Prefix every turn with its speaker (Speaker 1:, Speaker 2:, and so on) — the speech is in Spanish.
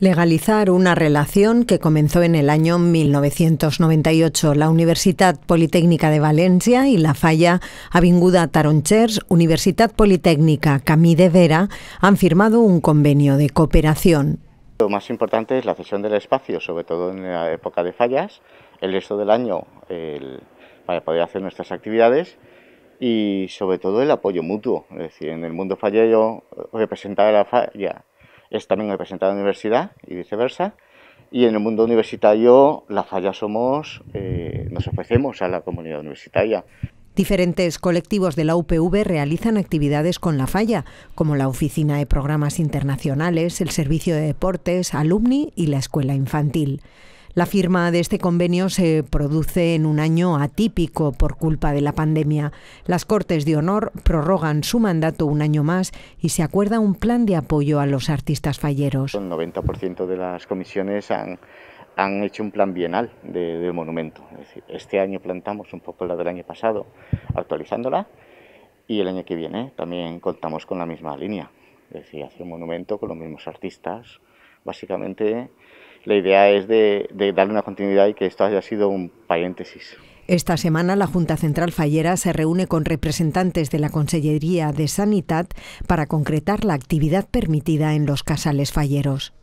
Speaker 1: Legalizar una relación que comenzó en el año 1998. La universidad Politécnica de Valencia y la falla Avinguda Taronchers, universidad Politécnica Camí de Vera, han firmado un convenio de cooperación.
Speaker 2: Lo más importante es la cesión del espacio, sobre todo en la época de fallas, el resto del año para poder hacer nuestras actividades y sobre todo el apoyo mutuo. Es decir, en el mundo fallero representar la falla es también representada de la universidad y viceversa. Y en el mundo universitario, la falla somos, eh, nos ofrecemos a la comunidad universitaria.
Speaker 1: Diferentes colectivos de la UPV realizan actividades con la falla, como la Oficina de Programas Internacionales, el Servicio de Deportes, Alumni y la Escuela Infantil. La firma de este convenio se produce en un año atípico por culpa de la pandemia. Las Cortes de Honor prorrogan su mandato un año más y se acuerda un plan de apoyo a los artistas falleros.
Speaker 2: El 90% de las comisiones han, hecho un plan bienal del de monumento. Es decir, este año plantamos un poco la del año pasado, actualizándola, y el año que viene también contamos con la misma línea. Es decir, hace un monumento con los mismos artistas, básicamente la idea es de, darle una continuidad y que esto haya sido un paréntesis.
Speaker 1: Esta semana la Junta Central Fallera se reúne con representantes de la Consellería de Sanidad para concretar la actividad permitida en los casales falleros.